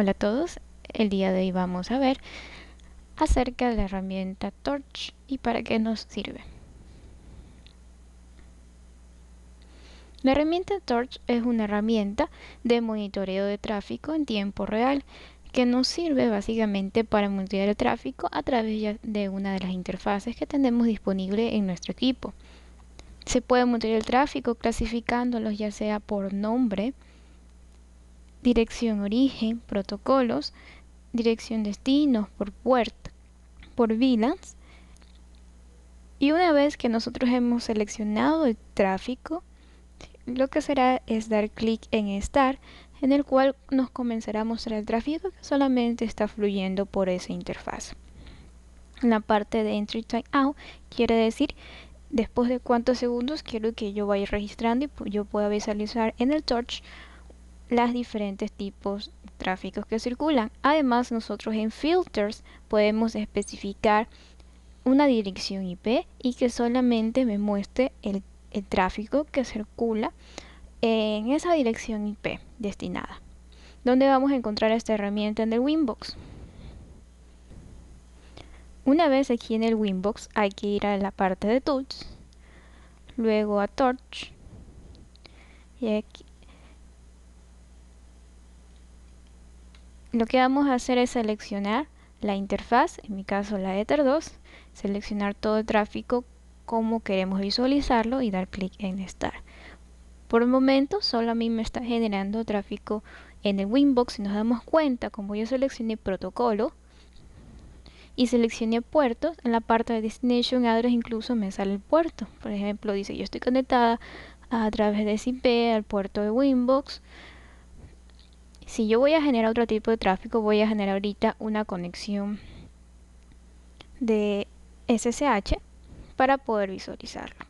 Hola a todos, el día de hoy vamos a ver acerca de la herramienta Torch y para qué nos sirve. La herramienta Torch es una herramienta de monitoreo de tráfico en tiempo real que nos sirve básicamente para monitorear el tráfico a través de una de las interfaces que tenemos disponible en nuestro equipo. Se puede monitorear el tráfico clasificándolos ya sea por nombre, dirección origen, protocolos, dirección destino, por puerto, por VLANs. Y una vez que nosotros hemos seleccionado el tráfico, lo que será es dar clic en Start, en el cual nos comenzará a mostrar el tráfico que solamente está fluyendo por esa interfaz. La parte de Entry Time Out quiere decir después de cuántos segundos quiero que yo vaya registrando y yo pueda visualizar en el Torch las diferentes tipos de tráficos que circulan. Además, nosotros en filters podemos especificar una dirección IP y que solamente me muestre el, el tráfico que circula en esa dirección IP destinada. ¿Dónde vamos a encontrar esta herramienta en el Winbox? Una vez aquí en el Winbox hay que ir a la parte de Tools, luego a Torch y aquí, lo que vamos a hacer es seleccionar la interfaz, en mi caso la Ether2, seleccionar todo el tráfico como queremos visualizarlo y dar clic en Start. Por el momento solo a mí me está generando tráfico en el Winbox si nos damos cuenta, como yo seleccioné protocolo y seleccioné puertos, en la parte de Destination Address incluso me sale el puerto. Por ejemplo, dice yo estoy conectada a través de SIP al puerto de Winbox, si yo voy a generar otro tipo de tráfico, voy a generar ahorita una conexión de SSH para poder visualizarlo.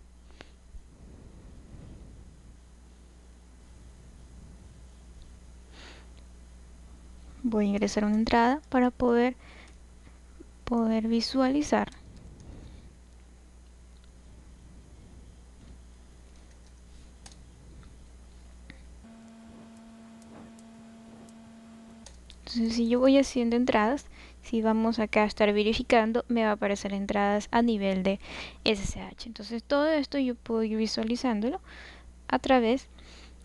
Voy a ingresar una entrada para poder, poder visualizar Entonces, si yo voy haciendo entradas, si vamos acá a estar verificando, me va a aparecer entradas a nivel de SSH. Entonces, todo esto yo puedo ir visualizándolo a través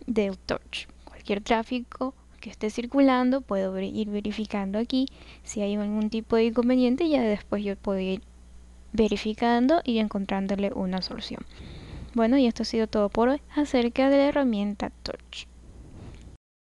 del Torch. Cualquier tráfico que esté circulando, puedo ir verificando aquí. Si hay algún tipo de inconveniente, ya después yo puedo ir verificando y encontrándole una solución. Bueno, y esto ha sido todo por hoy acerca de la herramienta Torch.